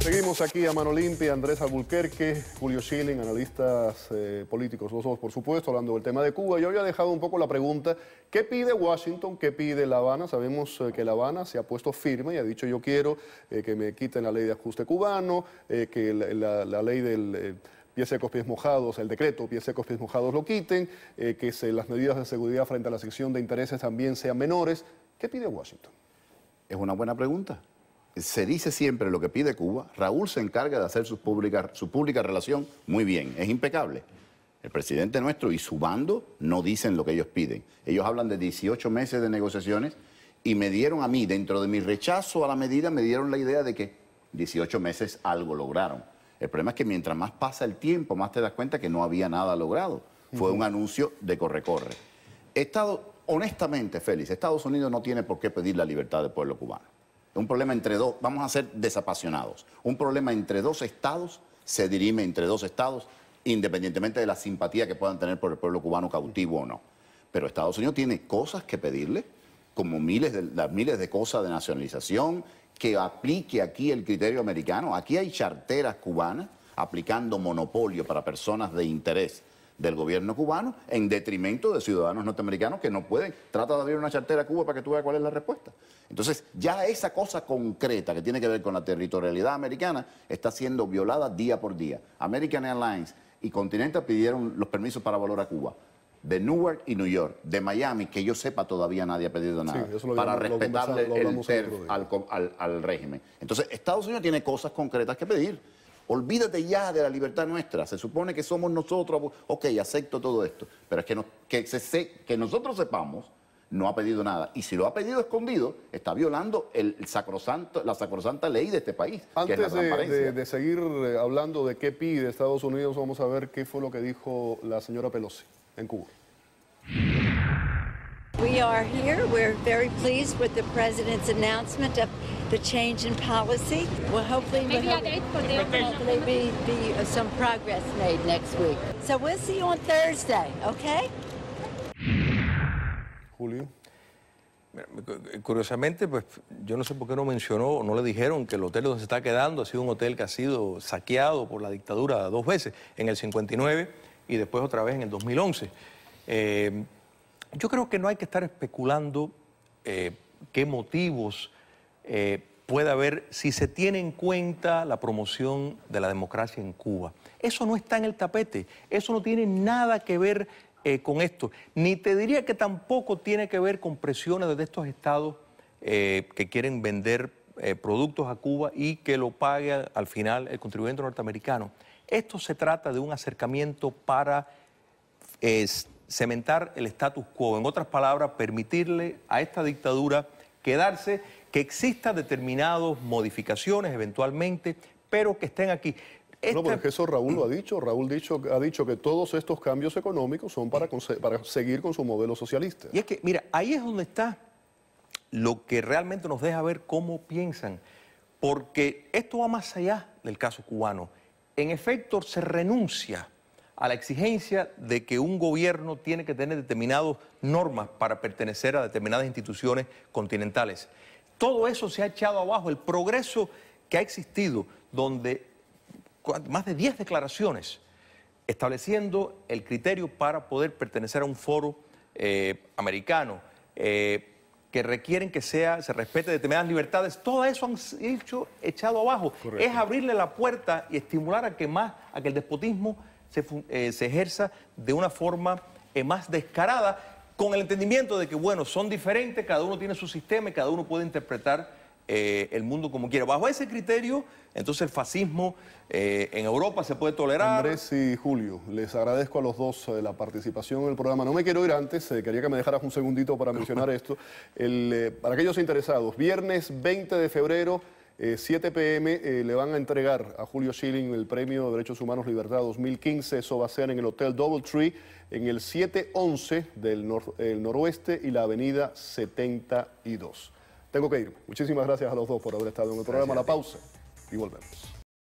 Seguimos aquí a Mano Limpia, Andrés Albulquerque, Julio Schilling, analistas eh, políticos, los dos por supuesto, hablando del tema de Cuba. Yo había dejado un poco la pregunta, ¿qué pide Washington? ¿Qué pide La Habana? Sabemos eh, que La Habana se ha puesto firme y ha dicho yo quiero eh, que me quiten la ley de ajuste cubano, que la, ley del pies secos, pies mojados, el decreto pies secos, pies mojados lo quiten, que las medidas de seguridad frente a la sección de intereses también sean menores. ¿Qué pide Washington? Es una buena pregunta se dice siempre lo que pide Cuba, Raúl se encarga de hacer su pública, su pública relación muy bien, es impecable. El presidente nuestro y su bando no dicen lo que ellos piden. Ellos hablan de 18 meses de negociaciones y me dieron a mí, dentro de mi rechazo a la medida, me dieron la idea de que 18 meses algo lograron. El problema es que mientras más pasa el tiempo, más te das cuenta que no había nada logrado. Fue un anuncio de corre-corre. Estado, honestamente, Félix, Estados Unidos no tiene por qué pedir la libertad del pueblo cubano. Un problema entre dos, vamos a ser desapasionados. Un problema entre dos estados se dirime entre dos estados, independientemente de la simpatía que puedan tener por el pueblo cubano cautivo o no. Pero Estados Unidos tiene cosas que pedirle, como miles de, las miles de cosas de nacionalización, que aplique aquí el criterio americano. Aquí hay charteras cubanas aplicando monopolio para personas de interés del gobierno cubano en detrimento de ciudadanos norteamericanos que no pueden. Trata de abrir una chartera a Cuba para que tú veas cuál es la respuesta. Entonces, ya esa cosa concreta que tiene que ver con la territorialidad americana está siendo violada día por día. American Airlines y Continental pidieron los permisos para valor a Cuba de Newark y New York, de Miami, que yo sepa todavía nadie ha pedido nada, para respetarle el al régimen. Entonces, Estados Unidos tiene cosas concretas que pedir. Olvídate ya de la libertad nuestra. Se supone que somos nosotros. Ok, acepto todo esto. Pero es que, que, se, que nosotros sepamos, no ha pedido nada. Y si lo ha pedido escondido, está violando el sacrosanto, la sacrosanta ley de este país. Antes de, de, seguir eh, hablando de qué pide Estados Unidos, vamos a ver qué fue lo que dijo la señora Pelosi en Cuba we are here. We're very pleased with the president's announcement of the change in policy. Well, hopefully, we'll hopefully be, be uh, some progress made next week. So we'll see you on Thursday, okay? Julio. Eh, curiosamente, pues yo no sé por qué no mencionó no le dijeron que el hotel donde se está quedando ha sido un hotel que ha sido saqueado por la dictadura dos veces, en el 59 y después otra vez en el 2011. Yo creo que no hay que estar especulando eh, qué motivos eh, puede haber si se tiene en cuenta la promoción de la democracia en Cuba. Eso no está en el tapete, eso no tiene nada que ver eh, con esto. Ni te diría que tampoco tiene que ver con presiones de estos estados que quieren vender productos a Cuba y que lo pague al final el contribuyente norteamericano. Esto se trata de un acercamiento para cementar el status quo, en otras palabras, permitirle a esta dictadura quedarse, que existan determinadas modificaciones eventualmente, pero que estén aquí. No, porque eso Raúl lo ha dicho. Raúl ha dicho que todos estos cambios económicos son para, para seguir con su modelo socialista. Y es que, mira, ahí es donde está lo que realmente nos deja ver cómo piensan, porque esto va más allá del caso cubano. En efecto, se renuncia a la exigencia de que un gobierno tiene que tener determinadas normas para pertenecer a determinadas instituciones continentales. Todo eso se ha echado abajo, el progreso que ha existido, donde más de 10 declaraciones estableciendo el criterio para poder pertenecer a un foro eh, americano, eh, que requieren que sea, se respete determinadas libertades, todo eso han hecho, echado abajo. Es abrirle la puerta y estimular a que más, a que el despotismo eh, se, ejerza de una forma eh, más descarada, con el entendimiento de que, bueno, son diferentes, cada uno tiene su sistema y cada uno puede interpretar eh, el mundo como quiera. Bajo ese criterio, entonces el fascismo en Europa se puede tolerar. Andrés y Julio, les agradezco a los dos la participación en el programa. No me quiero ir antes, quería que me dejaras un segundito para mencionar esto. para aquellos interesados, viernes 20 de febrero 7 eh, pm eh, le van a entregar a Julio Schilling el Premio de Derechos Humanos Libertad 2015. Eso va a ser en el Hotel Doubletree, en el 711 del noroeste y la Avenida 72. Tengo que irme. Muchísimas gracias a los dos por haber estado en el programa. La pausa y volvemos.